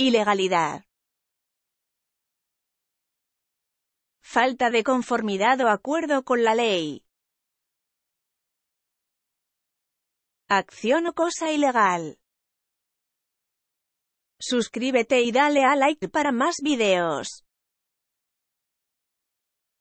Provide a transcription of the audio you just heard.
Ilegalidad. Falta de conformidad o acuerdo con la ley. Acción o cosa ilegal. Suscríbete y dale a like para más videos.